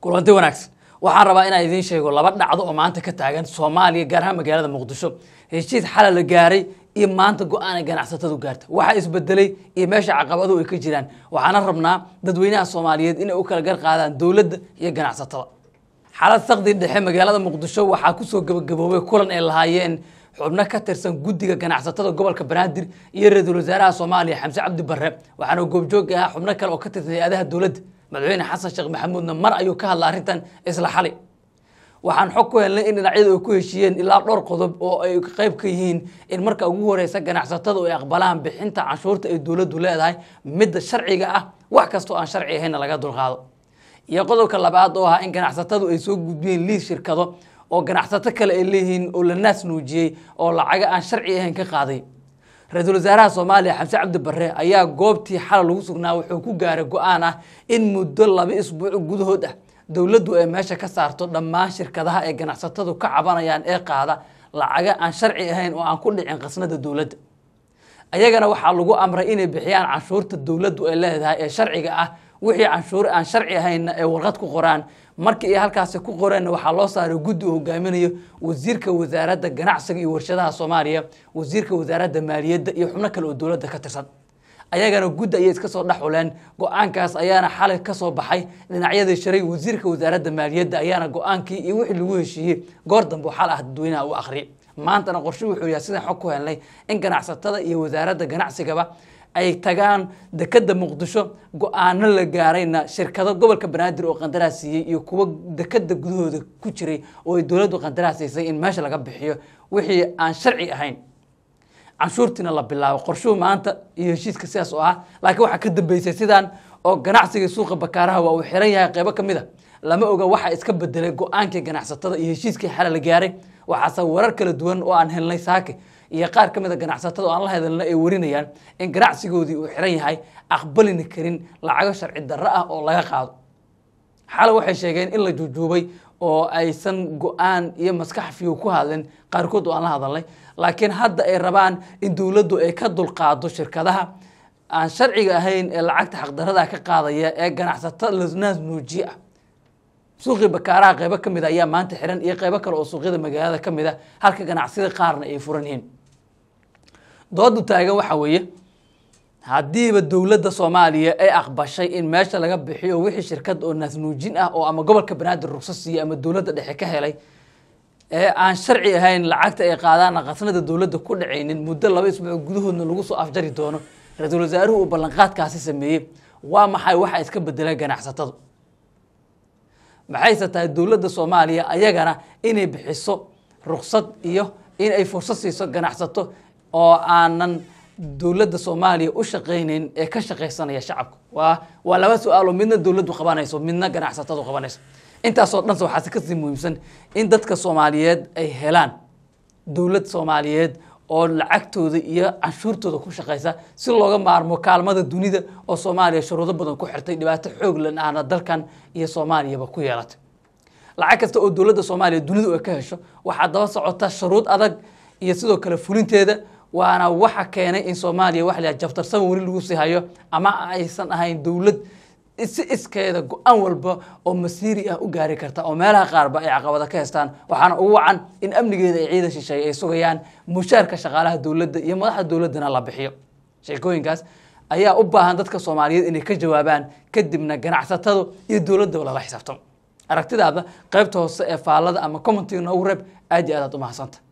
kulanti wanaagsan waxaan rabaa inaan idiin sheego laba dhacdo oo maanta ka taagan soomaaliya gaar ahaan magaalada muqdisho heshiis xala la gaaray iyo maanta go-aanay ganacsatadu gaarta waxaa isbedelay iyo meesha caqabadu ay ka jiraan waxaana rabnaa dadweynaha soomaaliyeed inay u kala gar qaadaan dowladda iyo ganacsatada xalad saqdi dhexe magaalada muqdisho waxaa kusoo gabagaboobay kulan ay lahaayeen xubno ka tirsan guddiga ganacsatada gobolka banaadir iyo ra-iisul wasaaraha soomaaliya xamse cabdi barre waxaana goobjoog ahaa xubno kale oo ka tirsan hay-adaha dowladda madaxweyne xasan sheekh maxamuudna mar ayuu ka hadlay arrintan isla xali waxaan xog ku helnay in dhinacyadu ay ku heshiiyeen ilaa dhowr qodob oo ay qayb ka yihiin in marka ugu horeysa ganacsatadu ay aqbalaan bixinta canshuurta ay dowladdu leedahay midda sharciga ah wax kastoo aan sharci ahaynna laga dulqaado iyo qodobka labaad oo ahaa in ganacsatadu ay soo gudbiyeen liis shirkado oo ganacsato kale ay leeyihiin oo la naas nuujiyey oo lacaga aan sharci ahayn ka qaaday ra-iisul wasaaraha soomaaliya xamse cabdi ayaa goobtii xala lagu sugnaa wuxuu ku gaaray go-aan ah in muddo laba isbuuc gudahood ah dowladdu ay meesha ka saarto dhammaan shirkadaha ay ganacsatadu ka cabanayaan ee qaada lacaga aan sharci ahayn oo aan ku dhicin khasnada dowladda ayagana waxaa lagu amray inay bixiyaan canshuurta dowladdu ay leedahay ee sharciga ah wixii canshuur aan sharci ahaynna ay warqad ku qoraan markii ay halkaasi ku qoreenna waxaa loo saaray guddi uu hogaaminayo wasiirka wasaaradda ganacsiga iyo warshadaha soomaaliya wasiirka wasaaradda maaliyadda iyo xubno kale oo dowladda ka tirsan ayagana guddi ayay iska soo dhex xuleen go-aankaas ayaana xalay ka soo baxay dhinacyadii sharay wasiirka wasaaradda maaliyadda ayaana go-aankii iyo wixii lagu heshiiyey goor dambe xal ah dadweynaha u akhriyay maantana qorshe wuxuu yahay sidaan xog ku helnay in ganacsatada iyo wasaaradda ganacsigaba ay tagaan dekada muqdisho go-aano la gaarayna shirkado gobolka banaadir oo qandaraas siiyey iyo kuwo dekeda gudahooda ku jiray oo ay dowladdu qandaraas siisay in meesha laga bixiyo wixii aan sharci ahayn canshuurtiina la bilaabo qorshuhu maanta iyo heshiiska sidaas oo ah laakiin waxaa ka dambeysay sidaan oo ganacsigii suuqa bakaaraha waa uu xiran yahay qeybo ka mid a ah, lama oga waxaa iska bedelay go-aankii ganacsatada iyo heshiiskii xala la gaaray waxaase warar kala duwan oo aan helnay saake iyo qaar ka mid a ah ganacsatada o aan la hadalna ay warinayaan in ganacsigoodii uu xiran yahay aqbalina karin lacago sharci darro ah oo laga qaado xala waxay sheegeen in la juujuubay oo aysan go-aan iyo maskax fiyo ku hadlin qaarkood waan la hadalnay laakiin hadda ay rabaan in dowladdu ay ka dulqaado shirkadaha aan sharciga ahayn ee lacagta xaqdarada ka qaadaya ee ganacsato lasnaas nuujiye ah suuqii bakaaraha qeybo ka mid a ah ayaa maanta xiran iyo qeybo kale oo suuqyada magaalada ka mid a ah, halka ganacsiyada qaarna ay furan yihiin doodu taagan waxaa weeye haddiiba dowladda soomaaliya ay aqbashay in meesha laga bixiyo wixii shirkad oo naasnuujin ah oo ama gobolka banaadir rugso siiyey ama dowladda dhexe ka helay ee aan sharci ahayn lacagta ay qaadaana khasnada dowladda ku dhacaynin muddo laba isbuuc gudahoodna lagu soo afjari doono ra-iisul wasaaruhu uu ballanqaadkaasi sameeyey waa maxay waxaa iska bedelay ganacsatadu maxayse tahay dowladda soomaaliya ayagana inay bixiso ruqsad iyo inay fursad siiso ganacsato oo aanan dowladda soomaaliya u shaqaynayn ee ka shaqaysanaya shacabka waa waa laba su-aalo midna dowladdu qabanayso midna ganacsatadu qabanayso intaasoo dhanse waxaase kasii muhiimsan in dadka soomaaliyeed ay helaan dowlad soomaaliyeed oo lacagtooda iyo canshuurtooda ku shaqaysa si looga maarmo kaalmada dunida oo soomaaliya shuruudo badan ku xirtay dhibaato xooglan ahna dalkan iyo soomaaliyaba ku yeelatay lacag kasta oo dowladda soomaaliya dunidu ay ka hesho waxaa daba socota shuruud adag iyo sidoo kale fulinteeda waana waxa keenay in soomaaliya waa la jabtarsan weli lagu sii hayo ama aysan ahayn dowlad si iskeeda go-aan walba oo masiiri ah u gaari karta oo meelaha qaarba ay caqabada ka haystaan waxaana ugu wacan in amnigeeda ay ciidan shisheeye ay sugayaan mushaarka shaqaalaha dowladda iyo madaxda dowladdana la bixiyo sheekooyinkaas ayaa u baahan dadka soomaaliyeed inay ka jawaabaan kadibna ganacsatadu iyo dowladaba lala xisaabtamo aragtidaada qaybta hoose ee faallada ama commenty noogu reeb aad iyo aadaad u mahadsanta